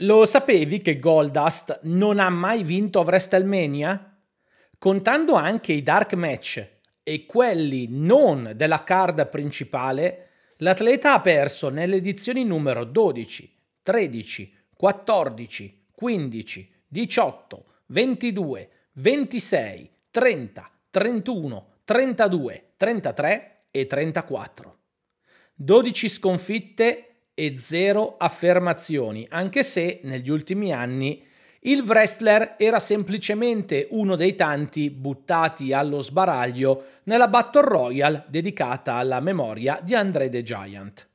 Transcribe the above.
Lo sapevi che Goldust non ha mai vinto a WrestleMania? Contando anche i dark match e quelli non della card principale, l'atleta ha perso nelle edizioni numero 12, 13, 14, 15, 18, 22, 26, 30, 31, 32, 33 e 34. 12 sconfitte e zero affermazioni, anche se negli ultimi anni il wrestler era semplicemente uno dei tanti buttati allo sbaraglio nella Battle Royale dedicata alla memoria di Andre the Giant.